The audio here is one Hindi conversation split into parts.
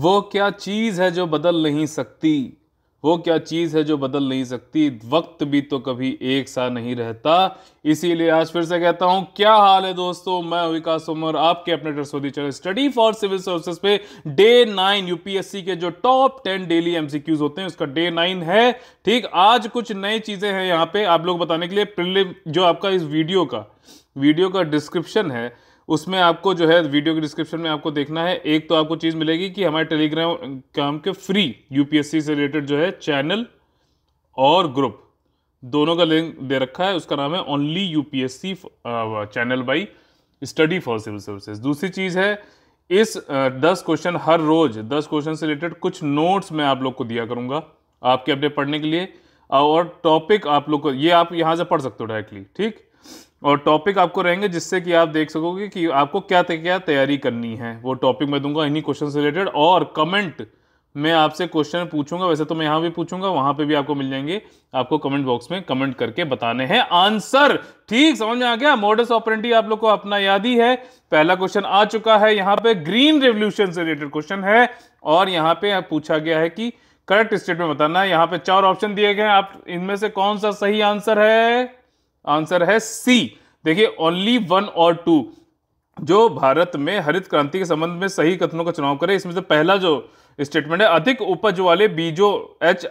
वो क्या चीज़ है जो बदल नहीं सकती वो क्या चीज़ है जो बदल नहीं सकती वक्त भी तो कभी एक सा नहीं रहता इसीलिए आज फिर से कहता हूं क्या हाल है दोस्तों मैं विकास उमर आपके अपने channel study for civil services पे डे नाइन यूपीएससी के जो टॉप टेन डेली एमसीक्यूज होते हैं उसका डे नाइन है ठीक आज कुछ नई चीज़ें हैं यहाँ पे आप लोग बताने के लिए जो आपका इस वीडियो का वीडियो का डिस्क्रिप्शन है उसमें आपको जो है वीडियो के डिस्क्रिप्शन में आपको देखना है एक तो आपको चीज़ मिलेगी कि हमारे टेलीग्राम काम के फ्री यूपीएससी से रिलेटेड जो है चैनल और ग्रुप दोनों का लिंक दे रखा है उसका नाम है only UPSC channel by study for civil services दूसरी चीज़ है इस uh, दस क्वेश्चन हर रोज़ दस क्वेश्चन से रिलेटेड कुछ नोट्स मैं आप लोग को दिया करूँगा आपके अपने पढ़ने के लिए और टॉपिक आप लोग को ये आप यहाँ से पढ़ सकते हो डायरेक्टली ठीक और टॉपिक आपको रहेंगे जिससे कि आप देख सकोगे कि आपको क्या क्या तैयारी करनी है वो टॉपिक मैं दूंगा इन्हीं क्वेश्चन से रिलेटेड और कमेंट मैं आपसे क्वेश्चन पूछूंगा वैसे तो मैं यहां भी पूछूंगा वहां पे भी आपको मिल जाएंगे आपको कमेंट बॉक्स में कमेंट करके बताने हैं आंसर ठीक समझ में आ गया मॉडर्स ऑपरेंटी आप लोग को अपना याद ही है पहला क्वेश्चन आ चुका है यहाँ पे ग्रीन रेवल्यूशन से रिलेटेड क्वेश्चन है और यहाँ पे पूछा गया है कि करेक्ट स्टेटमेंट बताना है यहाँ पे चार ऑप्शन दिए गए हैं आप इनमें से कौन सा सही आंसर है आंसर है सी देखिए ओनली वन और टू जो भारत में हरित क्रांति के संबंध में सही कथनों का चुनाव करे इसमें से पहला जो स्टेटमेंट है अधिक उपज वाले बीजों H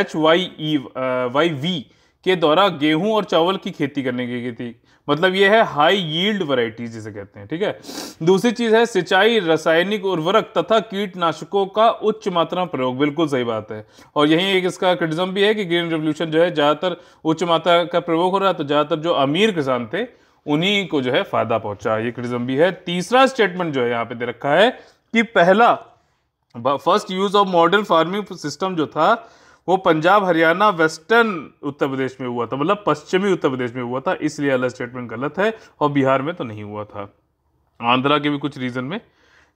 H Y E Y V के द्वारा गेहूं और चावल की खेती करने की थी मतलब ये है हाई यील्ड वैरायटी जिसे कहते हैं ठीक है दूसरी चीज़ है सिंचाई रासायनिक उर्वरक तथा कीटनाशकों का उच्च मात्रा प्रयोग बिल्कुल सही बात है और यही एक इसका क्रिटिज्म भी है कि ग्रीन रेवोल्यूशन जो है ज़्यादातर उच्च मात्रा का प्रयोग हो रहा है तो ज़्यादातर जो अमीर किसान थे उन्हीं को जो है फ़ायदा पहुंचा ये क्रिटिज्म भी है तीसरा स्टेटमेंट जो है यहाँ पे दे रखा है कि पहला first use of modern farming system जो था वो पंजाब हरियाणा वेस्टर्न उत्तर प्रदेश में हुआ था मतलब पश्चिमी उत्तर प्रदेश में हुआ था इसलिए अलग स्टेटमेंट गलत है और बिहार में तो नहीं हुआ था आंध्रा के भी कुछ रीज़न में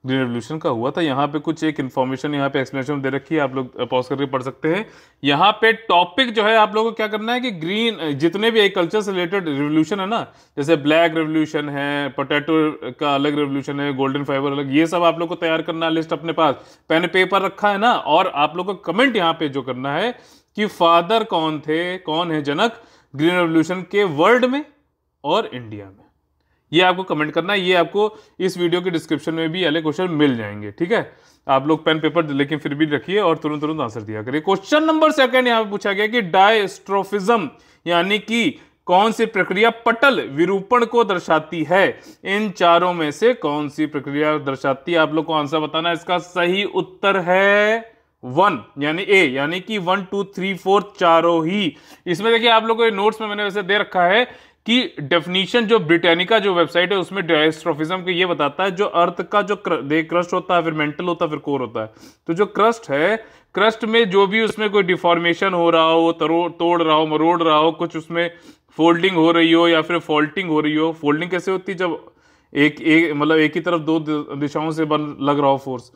ग्रीन रेवल्यूशन का हुआ था यहाँ पे कुछ एक इन्फॉर्मेशन यहाँ पे एक्सप्लेनेशन दे रखी है आप लोग पॉज करके पढ़ सकते हैं यहाँ पे टॉपिक जो है आप लोगों को क्या करना है कि ग्रीन जितने भी एग्रीकल्चर से रिलेटेड रेवोल्यूशन है ना जैसे ब्लैक रेवोल्यूशन है पोटैटो का अलग रेवोल्यूशन है गोल्डन फाइबर अलग ये सब आप लोग को तैयार करना लिस्ट अपने पास पेन पेपर रखा है ना और आप लोग को कमेंट यहाँ पे जो करना है कि फादर कौन थे कौन है जनक ग्रीन रेवल्यूशन के वर्ल्ड में और इंडिया में ये आपको कमेंट करना है ये आपको इस वीडियो के डिस्क्रिप्शन में भी अले क्वेश्चन मिल जाएंगे ठीक है आप लोग पेन पेपर लेकिन फिर भी रखिए और तुरंत तुरंत आंसर दिया करिए क्वेश्चन नंबर सेकंड यहाँ पे पूछा गया कि डायस्ट्रोफिज्म यानी कि कौन सी प्रक्रिया पटल विरूपण को दर्शाती है इन चारों में से कौन सी प्रक्रिया दर्शाती है आप लोग को आंसर बताना इसका सही उत्तर है वन यानी ए यानी कि वन टू थ्री फोर चारों ही इसमें देखिए आप लोगों को नोट्स में मैंने वैसे दे रखा है कि डेफिनीशन जो ब्रिटेनिका जो वेबसाइट है उसमें डायस्ट्रोफिज्म के ये बताता है जो अर्थ का जो क्रस्ट होता है फिर मेंटल होता है फिर कोर होता है तो जो क्रस्ट है क्रस्ट में जो भी उसमें कोई डिफॉर्मेशन हो रहा हो तरो तोड़ रहा हो मरोड़ रहा हो कुछ उसमें फोल्डिंग हो रही हो या फिर फॉल्टिंग हो रही हो फोल्डिंग कैसे होती है जब एक एक मतलब एक ही तरफ दो दिशाओं से बन लग रहा हो फोर्स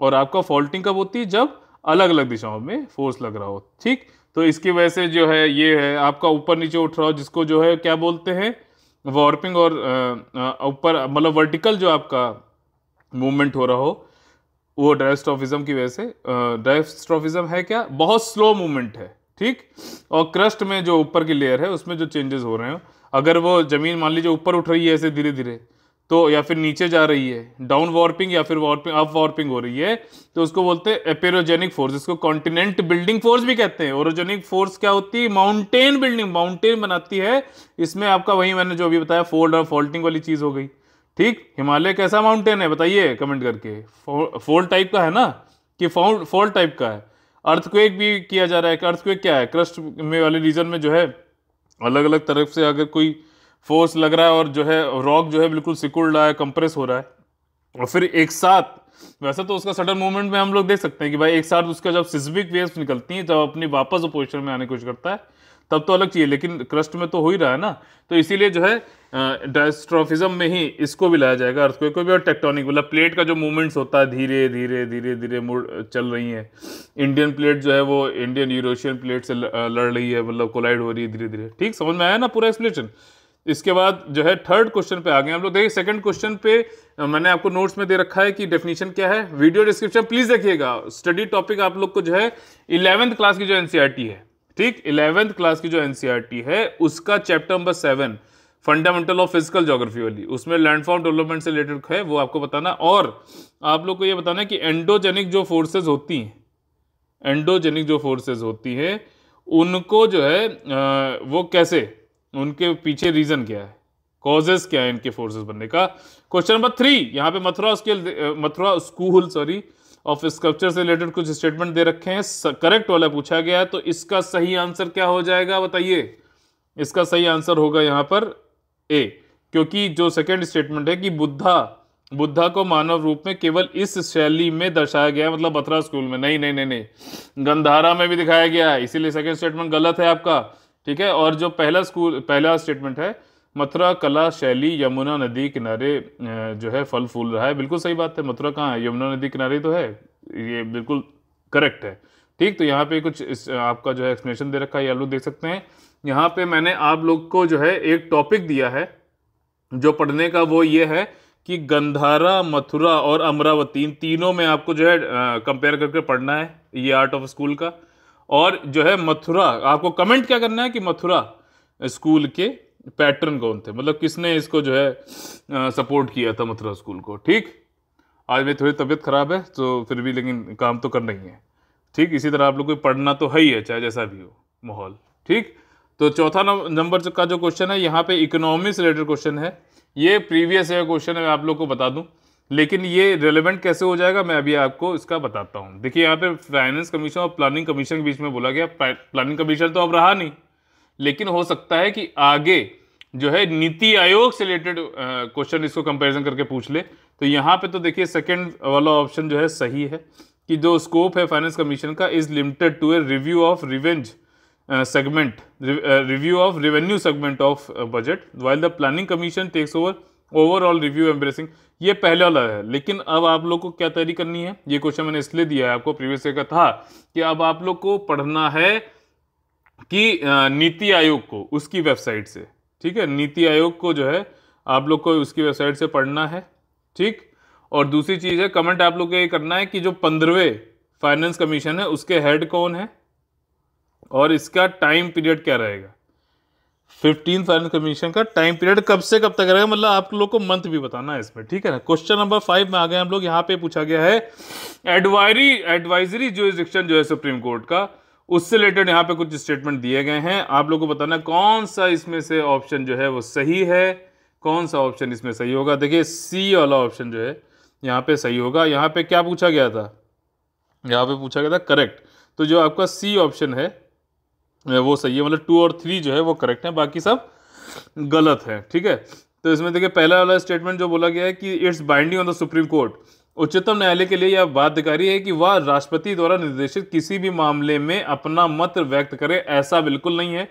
और आपका फॉल्टिंग कब होती है जब अलग अलग दिशाओं में फोर्स लग रहा हो ठीक तो इसकी वजह से जो है ये है आपका ऊपर नीचे उठ रहा हो जिसको जो है क्या बोलते हैं वॉर्पिंग और ऊपर मतलब वर्टिकल जो आपका मूवमेंट हो रहा हो वो डायस्ट्रॉफिज्म की वजह से डायस्ट्रॉफिज्म है क्या बहुत स्लो मूवमेंट है ठीक और क्रस्ट में जो ऊपर की लेयर है उसमें जो चेंजेस हो रहे हैं अगर वो ज़मीन मान लीजिए ऊपर उठ रही है ऐसे धीरे धीरे तो या फिर नीचे जा रही है डाउन वार्पिंग या फिर वार्पिंग अप वार्पिंग हो रही है तो उसको बोलते हैं एपेरोजेनिक फोर्स इसको कॉन्टिनेंट बिल्डिंग फोर्स भी कहते हैं ओरोजेनिक फोर्स क्या होती है माउंटेन बिल्डिंग माउंटेन बनाती है इसमें आपका वही मैंने जो अभी बताया फोल्ड और फॉल्टिंग वाली चीज़ हो गई ठीक हिमालय कैसा माउंटेन है बताइए कमेंट करके फोल्ड टाइप का है ना कि फोल्ड फोल्ड टाइप का है अर्थक्वेक भी किया जा रहा है अर्थक्वेक क्या है क्रस्ट में वाले रीजन में जो है अलग अलग तरफ से अगर कोई फोर्स लग रहा है और जो है रॉक जो है बिल्कुल सिकुड़ रहा है कंप्रेस हो रहा है और फिर एक साथ वैसे तो उसका सडन मूवमेंट में हम लोग देख सकते हैं कि भाई एक साथ उसका जब सिस्मिक वेव्स निकलती हैं जब अपनी वापस पोजिशन में आने की कोशिश करता है तब तो अलग चाहिए लेकिन क्रस्ट में तो हो ही रहा है ना तो इसीलिए जो है डायस्ट्रोफिज्म में ही इसको भी लाया जाएगा अर्थ को भी और टेक्टोनिक मतलब प्लेट का जो मूवमेंट्स होता है धीरे धीरे धीरे धीरे मुड़ चल रही है इंडियन प्लेट जो है वो इंडियन यूरोशियन प्लेट से लड़ रही है मतलब कोलाइड हो रही है धीरे धीरे ठीक समझ में आया ना पूरा एक्सप्लेनेशन इसके बाद जो है थर्ड क्वेश्चन पे आ गए हम लोग देखिए सेकंड क्वेश्चन पे मैंने आपको नोट्स में दे रखा है कि डेफिनेशन क्या है वीडियो डिस्क्रिप्शन प्लीज देखिएगा स्टडी टॉपिक आप लोग को जो है इलेवेंथ क्लास की जो एनसीईआरटी e है ठीक इलेवेंथ क्लास की जो एनसीईआरटी e है उसका chapter number seven fundamental of physical geography वाली उसमें लैंडफॉर्म डेवलपमेंट से रिलेटेड है वो आपको बताना और आप लोग को ये बताना कि एंडोजेनिक जो फोर्सेज होती हैं एंडोजेनिक जो फोर्सेज होती हैं उनको जो है वो कैसे उनके पीछे रीज़न क्या है कॉजेस क्या है इनके फोर्सेस बनने का क्वेश्चन नंबर थ्री यहाँ पे Mathura scale Mathura school sorry of sculpture से रिलेटेड कुछ स्टेटमेंट दे रखे हैं करेक्ट वाला पूछा गया है तो इसका सही आंसर क्या हो जाएगा बताइए इसका सही आंसर होगा यहाँ पर ए क्योंकि जो सेकेंड स्टेटमेंट है कि बुद्धा बुद्धा को मानव रूप में केवल इस शैली में दर्शाया गया मतलब बथरा स्कूल में नहीं नहीं नहीं नहीं गंधारा में भी दिखाया गया है इसीलिए सेकेंड स्टेटमेंट गलत है आपका ठीक है और जो पहला स्कूल पहला स्टेटमेंट है मथुरा कला शैली यमुना नदी किनारे जो है फल फूल रहा है बिल्कुल सही बात है मथुरा कहाँ है यमुना नदी किनारे तो है ये बिल्कुल करेक्ट है ठीक तो यहाँ पे कुछ इस आपका जो है एक्सप्लेनेशन दे रखा है ये आप लोग देख सकते हैं यहाँ पे मैंने आप लोग को जो है एक टॉपिक दिया है जो पढ़ने का वो ये है कि गंधारा मथुरा और अमरावती इन तीनों में आपको जो है कंपेयर करके पढ़ना है ये आर्ट ऑफ स्कूल का और जो है मथुरा आपको कमेंट क्या करना है कि मथुरा स्कूल के पैटर्न कौन थे मतलब किसने इसको जो है आ, सपोर्ट किया था मथुरा स्कूल को ठीक आज मेरी थोड़ी तबीयत ख़राब है तो फिर भी लेकिन काम तो करना ही है ठीक इसी तरह आप लोग को पढ़ना तो है ही है चाहे जैसा भी हो माहौल ठीक तो चौथा नंबर का जो क्वेश्चन है यहाँ पे इकोनॉमी से रिलेटेड क्वेश्चन है ये प्रीवियस ईयर क्वेश्चन है मैं आप लोग को बता दूँ लेकिन ये रेलिवेंट कैसे हो जाएगा मैं अभी आपको इसका बताता हूँ देखिए यहाँ पे फाइनेंस कमीशन और प्लानिंग कमीशन के बीच में बोला गया प्लानिंग कमीशन तो अब रहा नहीं लेकिन हो सकता है कि आगे जो है नीति आयोग से रिलेटेड क्वेश्चन इसको कंपैरिजन करके पूछ ले तो यहाँ पे तो देखिए सेकंड वाला ऑप्शन जो है सही है कि जो स्कोप है फाइनेंस कमीशन का is limited to a review of revenge segment review of revenue segment of budget while the planning commission takes over overall review embracing ये पहले वाला है लेकिन अब आप लोग को क्या तैयारी करनी है ये क्वेश्चन मैंने इसलिए दिया है आपको प्रीवियस ईयर का था कि अब आप लोग को पढ़ना है कि नीति आयोग को उसकी वेबसाइट से ठीक है नीति आयोग को जो है आप लोग को उसकी वेबसाइट से पढ़ना है ठीक और दूसरी चीज़ है कमेंट आप लोग को ये करना है कि जो पंद्रहवें फाइनेंस कमीशन है उसके हेड कौन है और इसका टाइम पीरियड क्या रहेगा फिफ्टीन फाइनल कमीशन का टाइम पीरियड कब से कब तक रहेगा मतलब आप लोग को मंथ भी बताना है इसमें ठीक है ना क्वेश्चन नंबर फाइव में आ गए हम लोग यहाँ पे पूछा गया है एडवायरी एडवाइजरी जुरिस्डिक्शन जो है सुप्रीम कोर्ट का उससे रिलेटेड यहाँ पे कुछ स्टेटमेंट दिए गए हैं आप लोग को बताना कौन सा इसमें से ऑप्शन जो है वो सही है कौन सा ऑप्शन इसमें सही होगा देखिए सी वाला ऑप्शन जो है यहाँ पे सही होगा यहाँ पे क्या पूछा गया था यहाँ पे पूछा गया था करेक्ट तो जो आपका सी ऑप्शन है वो सही है मतलब टू और थ्री जो है वो करेक्ट है बाकी सब गलत है ठीक है तो इसमें देखिए पहला वाला स्टेटमेंट जो बोला गया है कि it's binding on the supreme court उच्चतम न्यायालय के लिए यह बाध्यकारी है कि वह राष्ट्रपति द्वारा निर्देशित किसी भी मामले में अपना मत व्यक्त करे ऐसा बिल्कुल नहीं है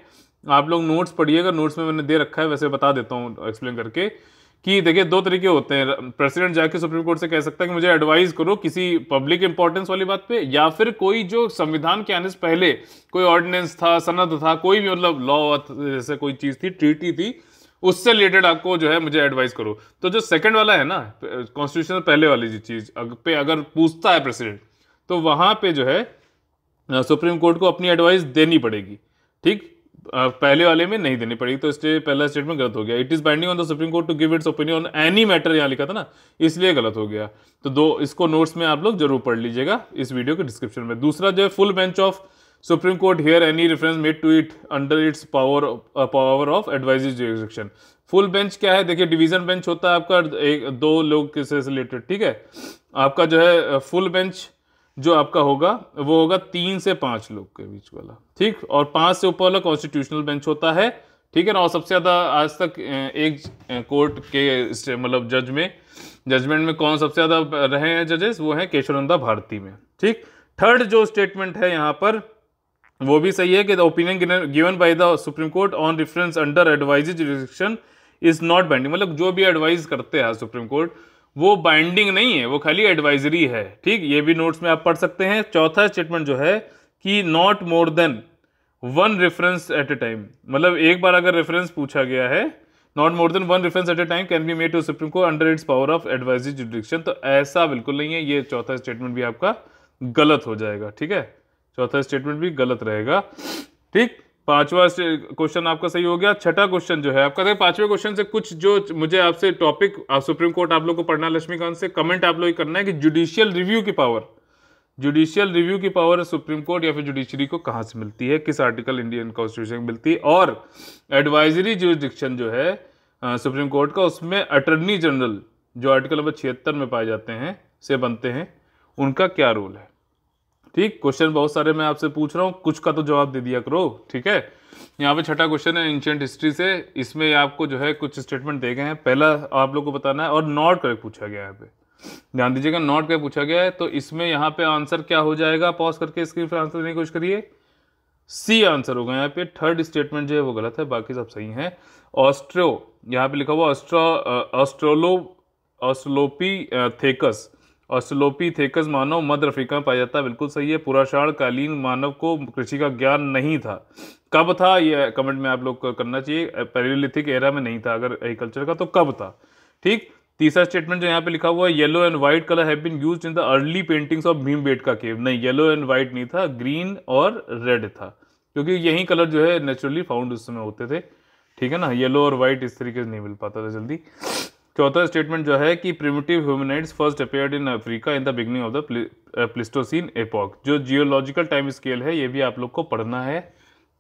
आप लोग नोट्स पढ़िएगा नोट्स में मैंने दे रखा है वैसे बता देता हूँ एक्सप्लेन करके कि देखिए दो तरीके होते हैं प्रेसिडेंट जाके सुप्रीम कोर्ट से कह सकता है कि मुझे एडवाइस करो किसी पब्लिक इंपॉर्टेंस वाली बात पे या फिर कोई जो संविधान के आने से पहले कोई ऑर्डिनेंस था सनद था कोई भी मतलब लॉ जैसे कोई चीज़ थी ट्रीटी थी उससे रिलेटेड आपको जो है मुझे एडवाइस करो तो जो सेकंड वाला है ना कॉन्स्टिट्यूशन पहले वाली जो चीज़ पे अगर पूछता है प्रेसिडेंट तो वहां पे जो है सुप्रीम कोर्ट को अपनी एडवाइस देनी पड़ेगी ठीक पहले वाले में नहीं देनी पड़ेगी तो इसलिए पहला स्टेटमेंट गलत हो गया it is binding on the supreme court to give its opinion on any matter यहाँ लिखा था ना इसलिए गलत हो गया तो दो इसको नोट्स में आप लोग जरूर पढ़ लीजिएगा इस वीडियो के डिस्क्रिप्शन में दूसरा जो है full bench of supreme court hear any reference made to it under its power power of advisory jurisdiction full bench क्या है देखिए डिवीजन बेंच होता है आपका एक दो लोग से रिलेटेड ठीक है आपका जो है फुल uh, बेंच जो आपका होगा वो होगा तीन से पांच लोग के बीच वाला ठीक और पांच से ऊपर वाला कॉन्स्टिट्यूशनल बेंच होता है ठीक है ना और सबसे ज़्यादा आज तक एक कोर्ट के मतलब जज में जजमेंट में कौन सबसे ज़्यादा रहे हैं जजेस वो है केशवानंदा भारती में ठीक थर्ड जो स्टेटमेंट है यहाँ पर वो भी सही है कि the opinion given by the supreme court on reference under advise is not binding मतलब जो भी एडवाइज करते हैं सुप्रीम कोर्ट वो बाइंडिंग नहीं है वो खाली एडवाइजरी है ठीक ये भी नोट्स में आप पढ़ सकते हैं चौथा स्टेटमेंट जो है कि not more than one reference at a time मतलब एक बार अगर रेफरेंस पूछा गया है not more than one reference at a time can be made to supreme court under its power of advisory jurisdiction तो ऐसा बिल्कुल नहीं है ये चौथा स्टेटमेंट भी आपका गलत हो जाएगा ठीक है चौथा स्टेटमेंट भी गलत रहेगा ठीक पांचवा क्वेश्चन आपका सही हो गया छठा क्वेश्चन जो है आपका देखिए पांचवें क्वेश्चन से कुछ जो मुझे आपसे टॉपिक आप सुप्रीम कोर्ट आप लोग को पढ़ना लक्ष्मीकांत से कमेंट आप लोग करना है कि जुडिशियल रिव्यू की पावर जुडिशियल रिव्यू की पावर सुप्रीम कोर्ट या फिर जुडिशरी को कहाँ से मिलती है किस आर्टिकल इंडियन कॉन्स्टिट्यूशन में मिलती है और एडवाइजरी जो जो है सुप्रीम कोर्ट का उसमें अटर्नी जनरल जो आर्टिकल नंबर छिहत्तर में पाए जाते हैं से बनते हैं उनका क्या रोल है ठीक क्वेश्चन बहुत सारे मैं आपसे पूछ रहा हूँ कुछ का तो जवाब दे दिया करो ठीक है यहाँ पे छठा क्वेश्चन है एंशियंट हिस्ट्री से इसमें आपको जो है कुछ स्टेटमेंट दे गए हैं पहला आप लोग को बताना है और नॉट करेक्ट पूछा गया यहाँ पे ध्यान दीजिएगा नॉट क्या पूछा गया है तो इसमें यहाँ पे आंसर क्या हो जाएगा पॉज करके स्क्रीन पर आंसर देने की कोशिश करिए सी आंसर होगा यहाँ पे थर्ड स्टेटमेंट जो है वो गलत है बाकी सब सही है ऑस्ट्रो यहाँ पे लिखा हुआ ऑस्ट्रो ऑस्ट्रोलो ऑस्ट्रोलोपी थेकस और स्लोपी थेकस मानव मध्य अफ्रीका में पाया जाता है बिल्कुल सही है पुराशाण कालीन मानव को कृषि का ज्ञान नहीं था कब था ये कमेंट में आप लोग को करना चाहिए पेरिलिथिक एरा में नहीं था अगर एग्रीकल्चर का तो कब था ठीक तीसरा स्टेटमेंट जो यहाँ पे लिखा हुआ है yellow and white colour have been use in the early paintings of Bhimbetka cave नहीं येलो एंड व्हाइट नहीं था ग्रीन और रेड था क्योंकि यही कलर जो है नेचुरली फाउंड उस समय होते थे ठीक है ना येलो और व्हाइट इस तरीके से नहीं मिल पाता था जल्दी चौथा स्टेटमेंट जो है कि primitive humanoids first appeared in Africa in the beginning of the Pleistocene epoch जो जियोलॉजिकल टाइम स्केल है ये भी आप लोग को पढ़ना है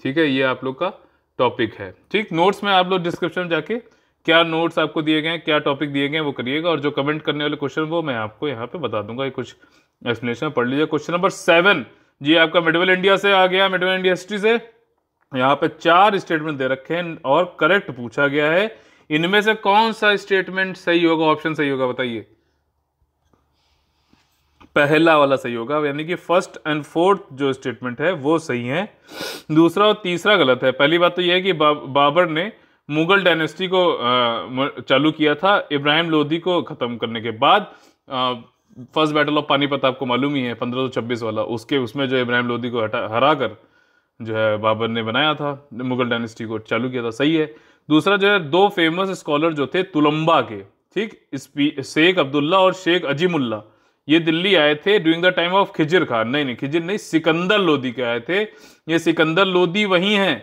ठीक है ये आप लोग का टॉपिक है ठीक नोट्स में आप लोग डिस्क्रिप्शन जाके क्या नोट्स आपको दिए गए हैं क्या टॉपिक दिए गए हैं वो करिएगा और जो कमेंट करने वाले क्वेश्चन वो मैं आपको यहाँ पे बता दूंगा कुछ एक्सप्लेनेशन पढ़ लीजिए क्वेश्चन नंबर सेवन जी आपका मिडवल इंडिया से आ गया मिडवल इंडिया हिस्ट्री से यहाँ पे चार स्टेटमेंट दे रखे हैं और करेक्ट पूछा गया है इनमें से कौन सा स्टेटमेंट सही होगा ऑप्शन सही होगा बताइए पहला वाला सही होगा यानी कि फर्स्ट एंड फोर्थ जो स्टेटमेंट है वो सही है दूसरा और तीसरा गलत है पहली बात तो यह है कि बा, बाबर ने मुगल डायनेस्टी को आ, चालू किया था इब्राहिम लोधी को ख़त्म करने के बाद फर्स्ट बैटल ऑफ पानीपत आपको मालूम ही है 1526 वाला उसके उसमें जो इब्राहिम लोधी को हटा हरा कर जो है बाबर ने बनाया था मुगल डायनेस्टी को चालू किया था सही है दूसरा जो है दो फेमस स्कॉलर जो थे तुलम्बा के ठीक शेख अब्दुल्ला और शेख अजीमुल्ला ये दिल्ली आए थे during the time of Khizr Khan नहीं नहीं खिजिर नहीं सिकंदर लोदी के आए थे ये सिकंदर लोदी वही हैं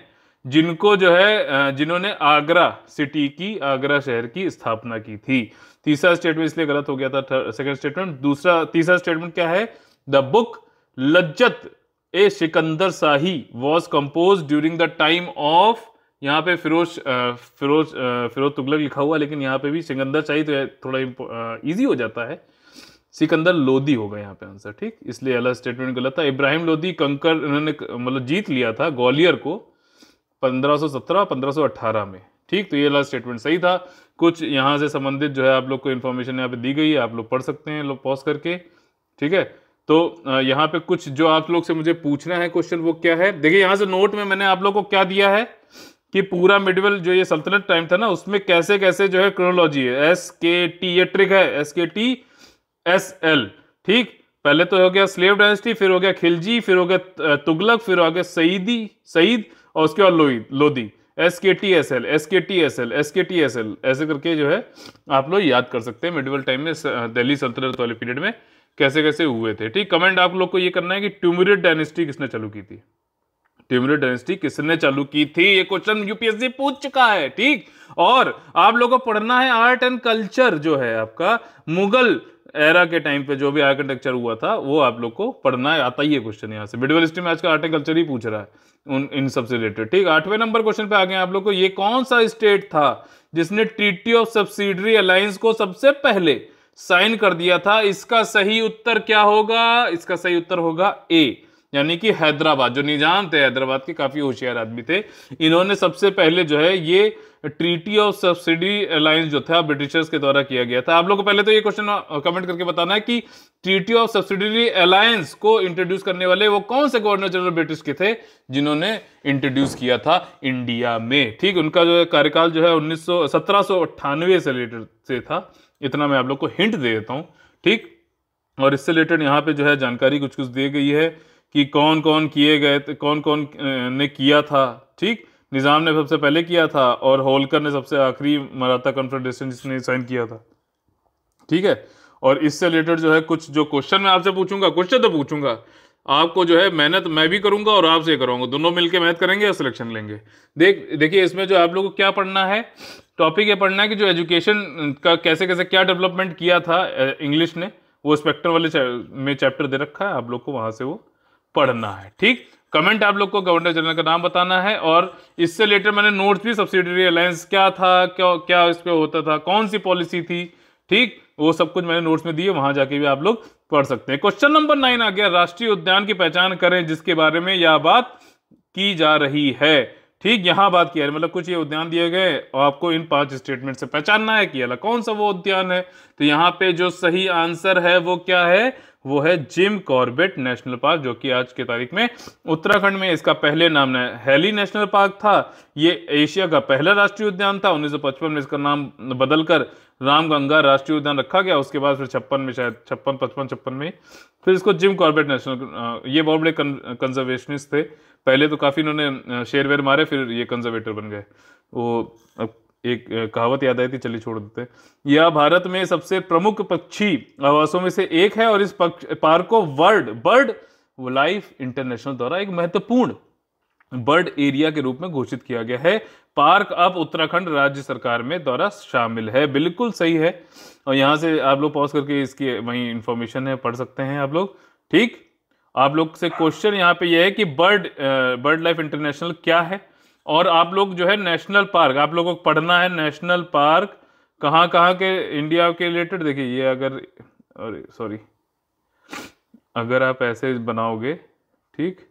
जिनको जो है जिन्होंने आगरा सिटी की आगरा शहर की स्थापना की थी तीसरा स्टेटमेंट इसलिए गलत हो गया था सेकंड स्टेटमेंट दूसरा तीसरा स्टेटमेंट क्या है the book Lazzat e Sikandar Shahi was compose during the time of यहाँ पे फिरोज फिरोज फिरोज तुगलक लिखा हुआ लेकिन यहाँ पे भी सिकंदर चाहिए तो थोड़ा ईजी हो जाता है सिकंदर लोदी होगा यहाँ पे आंसर ठीक इसलिए अलग स्टेटमेंट गलत था इब्राहिम लोदी कंकर इन्होंने मतलब जीत लिया था ग्वालियर को 1517 1518 में ठीक तो ये अलग स्टेटमेंट सही था कुछ यहाँ से संबंधित जो है आप लोग को इन्फॉर्मेशन यहाँ पे दी गई है आप लोग पढ़ सकते हैं लोग पॉज करके ठीक है तो यहाँ पे कुछ जो आप लोग से मुझे पूछना है क्वेश्चन वो क्या है देखिए यहाँ से नोट में मैंने आप लोग को क्या दिया है कि पूरा मिडवल जो ये सल्तनत टाइम था ना उसमें कैसे कैसे जो है क्रोनोलॉजी है एस के टी ये ट्रिक है S K T S L ठीक पहले तो हो गया स्लेव डायनेस्टी फिर हो गया खिलजी फिर हो गया तुगलक फिर हो गया सईदी सईद और उसके बाद लोई Lodi S K T S L S K T S L S K T S L ऐसे करके जो है आप लोग याद कर सकते हैं मिडवल टाइम में दिल्ली सल्तनत वाले पीरियड में कैसे कैसे हुए थे ठीक कमेंट आप लोग को ये करना है कि ट्यूमरियड डायनेस्टी किसने चालू की थी टिम्यूलर डायनेस्टी किसने चालू की थी ये क्वेश्चन यूपीएससी पूछ चुका है ठीक और आप लोगों को पढ़ना है आर्ट एंड कल्चर जो है आपका मुगल एरा के टाइम पे जो भी आर्किटेक्चर हुआ था वो आप लोग को पढ़ना है आता ही है क्वेश्चन यहाँ से मिडवल हिस्ट्री में आज का आर्ट एंड कल्चर ही पूछ रहा है उन इन सबसे रिलेटेड ठीक आठवें नंबर क्वेश्चन पे आ गए आप लोग को ये कौन सा स्टेट था जिसने ट्रीटी ऑफ सब्सिडरी अलायंस को सबसे पहले साइन कर दिया था इसका सही उत्तर क्या होगा इसका सही उत्तर होगा ए यानी कि हैदराबाद जो निजाम थे हैदराबाद के काफ़ी होशियार आदमी थे इन्होंने सबसे पहले जो है ये ट्रीटी ऑफ सब्सिडी अलायंस जो था ब्रिटिशर्स के द्वारा किया गया था आप लोगों को पहले तो ये क्वेश्चन कमेंट करके बताना है कि ट्रीटी ऑफ सब्सिडरी अलायंस को इंट्रोड्यूस करने वाले वो कौन से गवर्नर जनरल ब्रिटिश के थे जिन्होंने इंट्रोड्यूस किया था इंडिया में ठीक उनका जो है कार्यकाल जो है उन्नीस से रिलेटेड से था इतना मैं आप लोग को हिंट दे देता हूँ ठीक और इससे रिलेटेड यहाँ पे जो है जानकारी कुछ कुछ दी गई है कि कौन कौन किए गए थे कौन कौन ने किया था ठीक निज़ाम ने सबसे पहले किया था और होलकर ने सबसे आखिरी मराठा कॉन्फेडरेशन जिसने साइन किया था ठीक है और इससे रिलेटेड जो है कुछ जो क्वेश्चन मैं आपसे पूछूंगा क्वेश्चन तो पूछूंगा आपको जो है मेहनत मैं भी करूंगा और आपसे करूंगा दोनों मिलकर मेहनत करेंगे और सिलेक्शन लेंगे देख देखिए इसमें जो आप लोगों को क्या पढ़ना है टॉपिक ये पढ़ना है कि जो एजुकेशन का कैसे कैसे क्या डेवलपमेंट किया था इंग्लिश ने वो स्पेक्ट्रम वाले चा, में चैप्टर दे रखा है आप लोग को वहाँ से वो पढ़ना है ठीक कमेंट आप लोग को गवर्नर जनरल का नाम बताना है और इससे रिलेटेड मैंने नोट्स भी सब्सिडरी अलायंस क्या था क्या क्या इस पर होता था कौन सी पॉलिसी थी ठीक वो सब कुछ मैंने नोट्स में दिए वहां जाके भी आप लोग पढ़ सकते हैं क्वेश्चन नंबर नाइन आ गया राष्ट्रीय उद्यान की पहचान करें जिसके बारे में यह बात की जा रही है ठीक यहाँ बात किया है मतलब कुछ ये उद्यान दिए गए और आपको इन पांच स्टेटमेंट से पहचानना है कि अला कौन सा वो उद्यान है तो यहाँ पे जो सही आंसर है वो क्या है वो है जिम कॉर्बेट नेशनल पार्क जो कि आज की तारीख में उत्तराखंड में इसका पहले नाम हैली नेशनल पार्क था ये एशिया का पहला राष्ट्रीय उद्यान था 1955 में इसका नाम बदलकर रामगंगा राष्ट्रीय उद्यान रखा गया उसके बाद फिर छप्पन में शायद छप्पन पचपन छप्पन में फिर इसको जिम कॉर्बेट नेशनल ये बहुत बड़े कंजर्वेशनिस्ट थे पहले तो काफ़ी इन्होंने शेर वेर मारे फिर ये कंजर्वेटर बन गए वो अब एक कहावत याद आई थी चलिए छोड़ देते यह भारत में सबसे प्रमुख पक्षी आवासों में से एक है और इस पक्ष पार्क को वर्ल्ड बर्ड लाइफ इंटरनेशनल द्वारा एक महत्वपूर्ण बर्ड एरिया के रूप में घोषित किया गया है पार्क अब उत्तराखंड राज्य सरकार में द्वारा शामिल है बिल्कुल सही है और यहाँ से आप लोग पॉज करके इसकी वही इंफॉर्मेशन है पढ़ सकते हैं आप लोग ठीक आप लोग से क्वेश्चन यहाँ पे यह है कि बर्ड बर्ड लाइफ इंटरनेशनल क्या है और आप लोग जो है नेशनल पार्क आप लोगों को पढ़ना है नेशनल पार्क कहाँ कहाँ के इंडिया के रिलेटेड देखिए ये अगर अरे सॉरी अगर आप ऐसे बनाओगे ठीक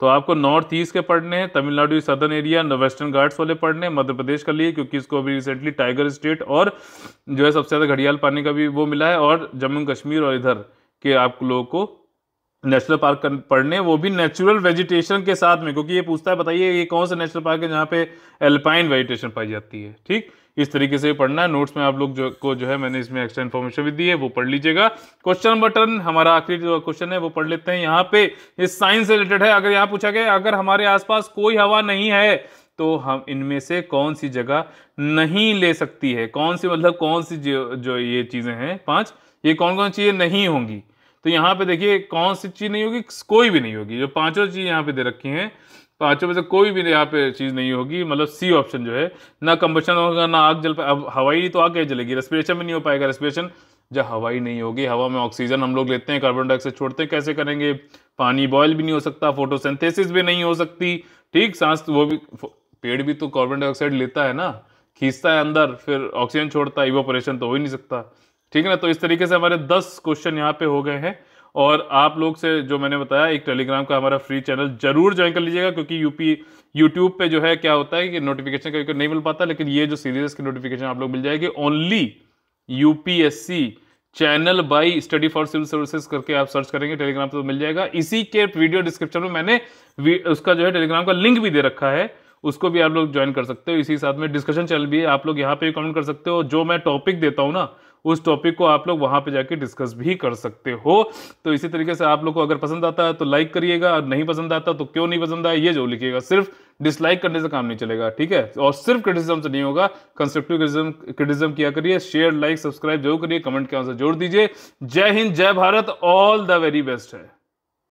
तो आपको नॉर्थ ईस्ट के पढ़ने हैं Tamil Nadu southern area western Ghats वाले पढ़ने मध्य प्रदेश का लिए क्योंकि इसको अभी रिसेंटली टाइगर स्टेट और जो है सबसे ज़्यादा घड़ियाल पानी का भी वो मिला है और जम्मू कश्मीर और इधर के आप लोगों को नेशनल पार्क पढ़ने वो भी नेचुरल वेजिटेशन के साथ में क्योंकि ये पूछता है बताइए ये कौन सा नेशनल पार्क है जहाँ पे एल्पाइन वेजिटेशन पाई जाती है ठीक इस तरीके से पढ़ना है नोट्स में आप लोग जो को जो है मैंने इसमें एक्स्ट्रा इन्फॉर्मेशन भी दी है वो पढ़ लीजिएगा क्वेश्चन नंबर टेन हमारा आखिरी जो क्वेश्चन है वो पढ़ लेते हैं यहाँ पे ये साइंस से रिलेटेड है अगर यहाँ पूछा गया अगर हमारे आसपास कोई हवा नहीं है तो हम इनमें से कौन सी जगह नहीं ले सकती है कौन सी मतलब कौन सी जो, जो ये चीज़ें हैं पाँच ये कौन कौन चीज़ें नहीं होंगी तो यहाँ पे देखिए कौन सी चीज़ नहीं होगी कोई भी नहीं होगी जो पांचों चीज़ यहाँ पे दे रखी हैं पांचों में से कोई भी यहाँ पे चीज़ नहीं होगी मतलब सी ऑप्शन जो है ना कम्बशन होगा ना आग जल पाए अब हवाई तो आग कैसे जलेगी रेस्पिरेशन भी नहीं हो पाएगा रेस्पिरेशन जब हवाई नहीं होगी हवा में ऑक्सीजन हम लोग लेते हैं कार्बन डाइऑक्साइड छोड़ते हैं कैसे करेंगे पानी बॉयल भी नहीं हो सकता फोटोसिंथेसिस भी नहीं हो सकती ठीक सांस तो वो भी पेड़ भी तो कार्बन डाइऑक्साइड लेता है ना खींचता है अंदर फिर ऑक्सीजन छोड़ता है इवोपरेशन तो हो ही नहीं सकता ठीक है ना तो इस तरीके से हमारे दस क्वेश्चन यहाँ पे हो गए हैं और आप लोग से जो मैंने बताया एक टेलीग्राम का हमारा फ्री चैनल जरूर ज्वाइन कर लीजिएगा क्योंकि यूपी यूट्यूब पे जो है क्या होता है कि नोटिफिकेशन कभी नहीं मिल पाता लेकिन ये जो सीरीज की नोटिफिकेशन आप लोग मिल जाएगी only UPSC channel by study for civil services करके आप सर्च करेंगे टेलीग्राम पर तो मिल जाएगा इसी के वीडियो डिस्क्रिप्शन में मैंने उसका जो है टेलीग्राम का लिंक भी दे रखा है उसको भी आप लोग ज्वाइन कर सकते हो इसी साथ में डिस्कशन चैनल भी है आप लोग यहाँ पे कमेंट कर सकते हो जो मैं टॉपिक देता हूँ ना उस टॉपिक को आप लोग वहां पर जाके डिस्कस भी कर सकते हो तो इसी तरीके से आप लोग को अगर पसंद आता है तो लाइक करिएगा और नहीं पसंद आता तो क्यों नहीं पसंद आया ये जो लिखिएगा सिर्फ डिसलाइक करने से काम नहीं चलेगा ठीक है और सिर्फ क्रिटिसिज्म से नहीं होगा कंस्ट्रक्टिव क्रिटिज्म किया करिए शेयर लाइक सब्सक्राइब जरूर करिए कमेंट के आंसर जोड़ दीजिए जय हिंद जय Bharat all the very best है